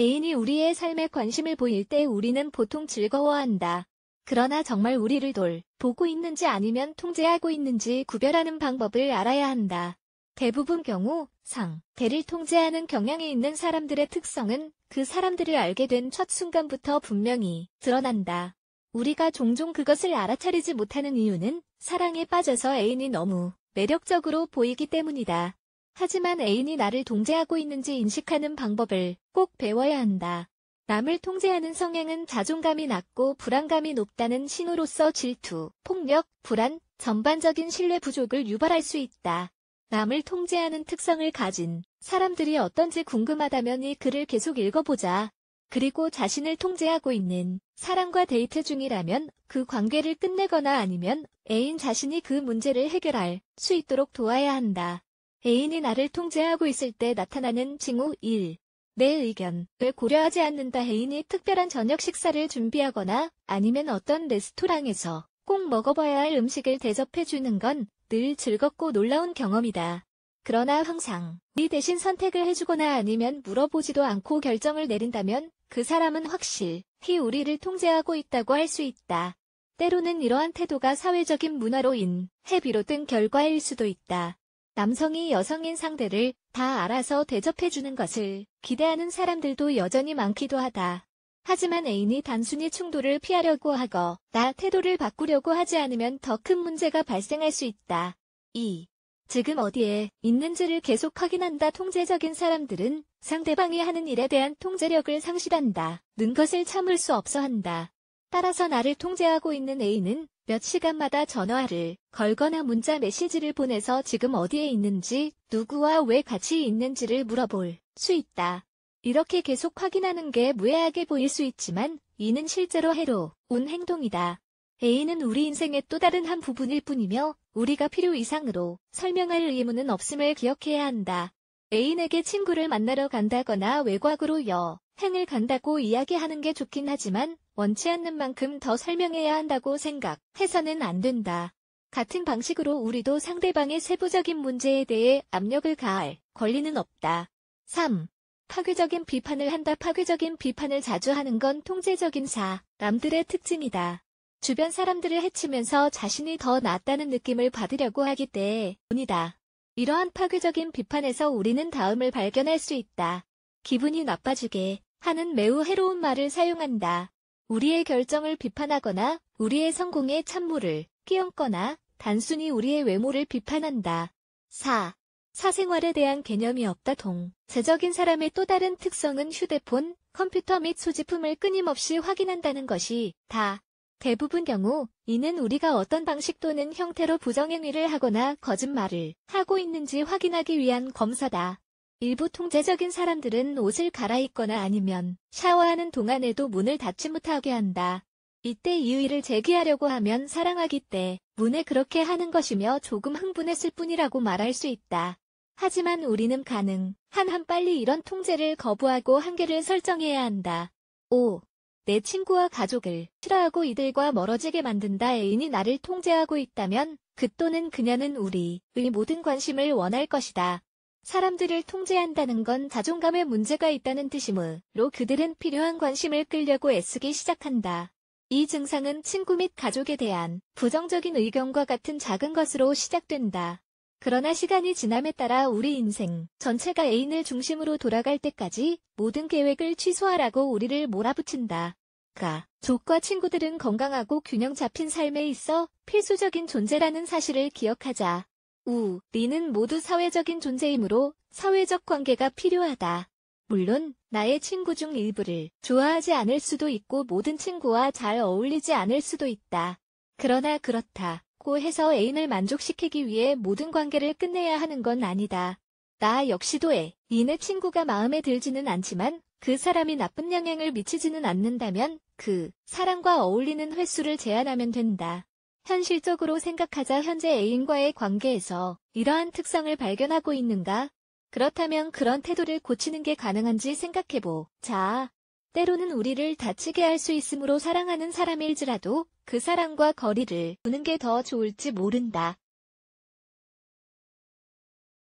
애인이 우리의 삶에 관심을 보일 때 우리는 보통 즐거워한다. 그러나 정말 우리를 돌, 보고 있는지 아니면 통제하고 있는지 구별하는 방법을 알아야 한다. 대부분 경우 상, 대를 통제하는 경향이 있는 사람들의 특성은 그 사람들을 알게 된 첫 순간부터 분명히 드러난다. 우리가 종종 그것을 알아차리지 못하는 이유는 사랑에 빠져서 애인이 너무 매력적으로 보이기 때문이다. 하지만 애인이 나를 동제하고 있는지 인식하는 방법을 꼭 배워야 한다. 남을 통제하는 성향은 자존감이 낮고 불안감이 높다는 신호로서 질투, 폭력, 불안, 전반적인 신뢰 부족을 유발할 수 있다. 남을 통제하는 특성을 가진 사람들이 어떤지 궁금하다면 이 글을 계속 읽어보자. 그리고 자신을 통제하고 있는 사람과 데이트 중이라면 그 관계를 끝내거나 아니면 애인 자신이 그 문제를 해결할 수 있도록 도와야 한다. 애인이 나를 통제하고 있을 때 나타나는 징후 1. 내 의견을 고려하지 않는다 애인이 특별한 저녁 식사를 준비하거나 아니면 어떤 레스토랑에서 꼭 먹어봐야 할 음식을 대접해주는 건 늘 즐겁고 놀라운 경험이다. 그러나 항상 네 대신 선택을 해주거나 아니면 물어보지도 않고 결정을 내린다면 그 사람은 확실히 우리를 통제하고 있다고 할 수 있다. 때로는 이러한 태도가 사회적인 문화로 인해 비롯된 결과일 수도 있다. 남성이 여성인 상대를 다 알아서 대접해주는 것을 기대하는 사람들도 여전히 많기도 하다. 하지만 애인이 단순히 충돌을 피하려고 하고나 태도를 바꾸려고 하지 않으면 더 큰 문제가 발생할 수 있다. 2. 지금 어디에 있는지를 계속 확인한다 통제적인 사람들은 상대방이 하는 일에 대한 통제력을 상실한다. 는 것을 참을 수 없어 한다. 따라서 나를 통제하고 있는 애인은 몇 시간마다 전화를 걸거나 문자 메시지를 보내서 지금 어디에 있는지, 누구와 왜 같이 있는지를 물어볼 수 있다. 이렇게 계속 확인하는 게 무해하게 보일 수 있지만 이는 실제로 해로 운 행동이다. A는 우리 인생의 또 다른 한 부분일 뿐이며 우리가 필요 이상으로 설명할 의무는 없음을 기억해야 한다. 애인에게 친구를 만나러 간다거나 외곽으로 여행을 간다고 이야기하는 게 좋긴 하지만 원치 않는 만큼 더 설명해야 한다고 생각해서는 안 된다. 같은 방식으로 우리도 상대방의 세부적인 문제에 대해 압력을 가할 권리는 없다. 3. 파괴적인 비판을 한다. 파괴적인 비판을 자주 하는 건 통제적인 사람들의 특징이다. 주변 사람들을 해치면서 자신이 더 낫다는 느낌을 받으려고 하기 때문이다. 이러한 파괴적인 비판에서 우리는 다음을 발견할 수 있다. 기분이 나빠지게 하는 매우 해로운 말을 사용한다. 우리의 결정을 비판하거나 우리의 성공에 찬물을 끼얹거나 단순히 우리의 외모를 비판한다. 4. 사생활에 대한 개념이 없다 동. 재적인 사람의 또 다른 특성은 휴대폰, 컴퓨터 및 소지품을 끊임없이 확인한다는 것이다. 대부분 경우 이는 우리가 어떤 방식 또는 형태로 부정행위를 하거나 거짓말을 하고 있는지 확인하기 위한 검사다. 일부 통제적인 사람들은 옷을 갈아입거나 아니면 샤워하는 동안에도 문을 닫지 못하게 한다. 이때 이의를 제기하려고 하면 사랑하기 때 문에 그렇게 하는 것이며 조금 흥분했을 뿐이라고 말할 수 있다. 하지만 우리는 가능 한 한 빨리 이런 통제를 거부하고 한계를 설정해야 한다. 5. 내 친구와 가족을 싫어하고 이들과 멀어지게 만든다 애인이 나를 통제하고 있다면 그 또는 그녀는 우리의 모든 관심을 원할 것이다. 사람들을 통제한다는 건 자존감에 문제가 있다는 뜻이므로 그들은 필요한 관심을 끌려고 애쓰기 시작한다. 이 증상은 친구 및 가족에 대한 부정적인 의견과 같은 작은 것으로 시작된다. 그러나 시간이 지남에 따라 우리 인생 전체가 애인을 중심으로 돌아갈 때까지 모든 계획을 취소하라고 우리를 몰아붙인다. 가. 메 족과 친구들은 건강하고 균형 잡힌 삶에 있어 필수적인 존재라는 사실을 기억하자. 우, 리는 모두 사회적인 존재이므로 사회적 관계가 필요하다. 물론 나의 친구 중 일부를 좋아하지 않을 수도 있고 모든 친구와 잘 어울리지 않을 수도 있다. 그러나 그렇다고 해서 애인을 만족시키기 위해 모든 관계를 끝내야 하는 건 아니다. 나 역시도 애, 인의 친구가 마음에 들지는 않지만 그 사람이 나쁜 영향을 미치지는 않는다면 그 사랑과 어울리는 횟수를 제한하면 된다. 현실적으로 생각하자 현재 애인과의 관계에서 이러한 특성을 발견하고 있는가? 그렇다면 그런 태도를 고치는 게 가능한지 생각해보. 자, 때로는 우리를 다치게 할 수 있으므로 사랑하는 사람일지라도 그 사랑과 거리를 두는 게 더 좋을지 모른다.